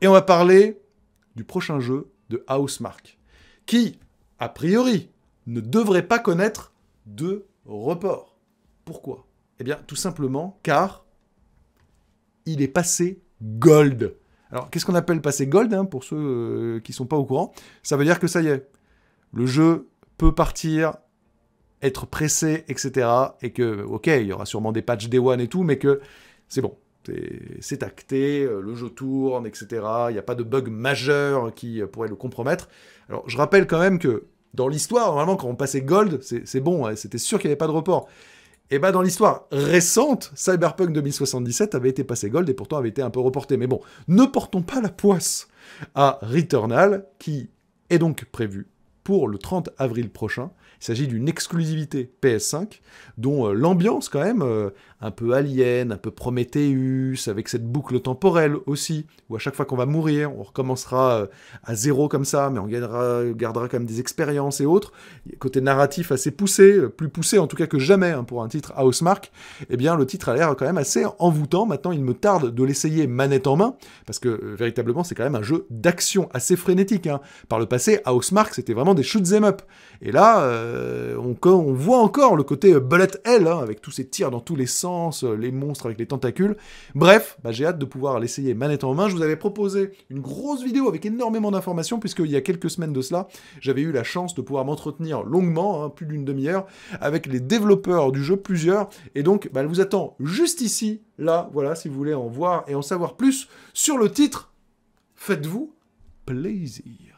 Et on va parler du prochain jeu de Mark, qui, a priori, ne devrait pas connaître de report. Pourquoi Eh bien, tout simplement car il est passé gold. Alors, qu'est-ce qu'on appelle passer gold, hein, pour ceux euh, qui ne sont pas au courant Ça veut dire que ça y est, le jeu peut partir, être pressé, etc. Et que, ok, il y aura sûrement des patchs Day One et tout, mais que c'est bon, c'est acté, euh, le jeu tourne, etc. Il n'y a pas de bug majeur qui euh, pourrait le compromettre. Alors, je rappelle quand même que dans l'histoire, normalement, quand on passait Gold, c'est bon, hein, c'était sûr qu'il n'y avait pas de report. Et eh bien, dans l'histoire récente, Cyberpunk 2077 avait été passé Gold et pourtant avait été un peu reporté. Mais bon, ne portons pas la poisse à Returnal, qui est donc prévu pour le 30 avril prochain. Il s'agit d'une exclusivité PS5, dont euh, l'ambiance quand même, euh, un peu alien, un peu Prometheus, avec cette boucle temporelle aussi, où à chaque fois qu'on va mourir, on recommencera euh, à zéro comme ça, mais on gardera, gardera quand même des expériences et autres. Côté narratif assez poussé, plus poussé en tout cas que jamais hein, pour un titre Housemark, eh bien le titre a l'air quand même assez envoûtant. Maintenant, il me tarde de l'essayer manette en main, parce que véritablement c'est quand même un jeu d'action assez frénétique. Hein. Par le passé, Housemark c'était vraiment des shoots up. Et là, euh, on, voit encore le côté euh, bullet hell, hein, avec tous ces tirs dans tous les sens, euh, les monstres avec les tentacules. Bref, bah, j'ai hâte de pouvoir l'essayer manette en main. Je vous avais proposé une grosse vidéo avec énormément d'informations, puisqu'il y a quelques semaines de cela, j'avais eu la chance de pouvoir m'entretenir longuement, hein, plus d'une demi-heure, avec les développeurs du jeu, plusieurs. Et donc, bah, elle vous attend juste ici, là, voilà, si vous voulez en voir et en savoir plus sur le titre. Faites-vous plaisir.